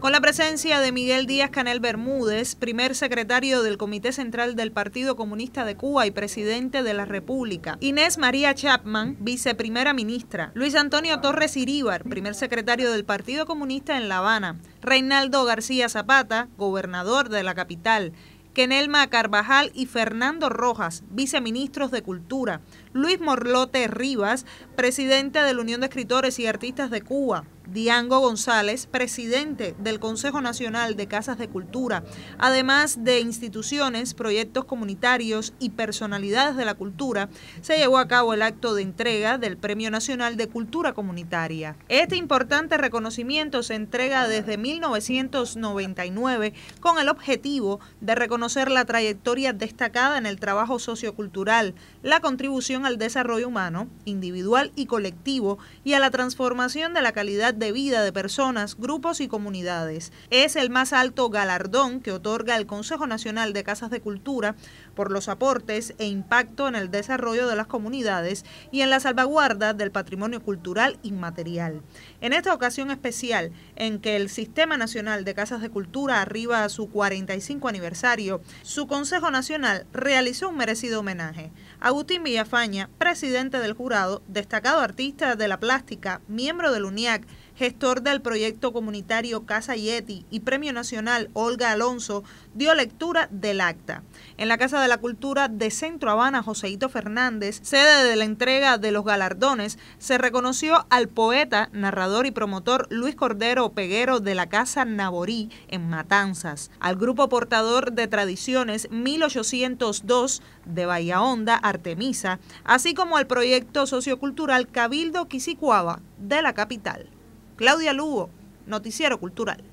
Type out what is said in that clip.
con la presencia de Miguel Díaz Canel Bermúdez, primer secretario del Comité Central del Partido Comunista de Cuba y presidente de la República, Inés María Chapman, viceprimera ministra, Luis Antonio Torres Iríbar, primer secretario del Partido Comunista en La Habana, Reinaldo García Zapata, gobernador de la capital, Kenelma Carvajal y Fernando Rojas, viceministros de Cultura, Luis Morlote Rivas, presidente de la Unión de Escritores y Artistas de Cuba, Diango González, presidente del Consejo Nacional de Casas de Cultura, además de instituciones, proyectos comunitarios y personalidades de la cultura, se llevó a cabo el acto de entrega del Premio Nacional de Cultura Comunitaria. Este importante reconocimiento se entrega desde 1999 con el objetivo de reconocer la trayectoria destacada en el trabajo sociocultural, la contribución al desarrollo humano, individual y colectivo y a la transformación de la calidad de vida de personas, grupos y comunidades. Es el más alto galardón que otorga el Consejo Nacional de Casas de Cultura por los aportes e impacto en el desarrollo de las comunidades y en la salvaguarda del patrimonio cultural inmaterial. En esta ocasión especial, en que el Sistema Nacional de Casas de Cultura arriba a su 45 aniversario, su Consejo Nacional realizó un merecido homenaje. Agustín Villafaña, presidente del jurado, destacado artista de la plástica, miembro del UNIAC, gestor del proyecto comunitario Casa Yeti y Premio Nacional Olga Alonso, dio lectura del acta. En la Casa de la Cultura de Centro Habana, Joseito Fernández, sede de la entrega de los galardones, se reconoció al poeta, narrador y promotor Luis Cordero Peguero de la Casa Naborí en Matanzas, al grupo portador de tradiciones 1802 de Bahía Onda, Artemisa, así como al proyecto sociocultural Cabildo Quisicuaba de la capital. Claudia Lugo, Noticiero Cultural.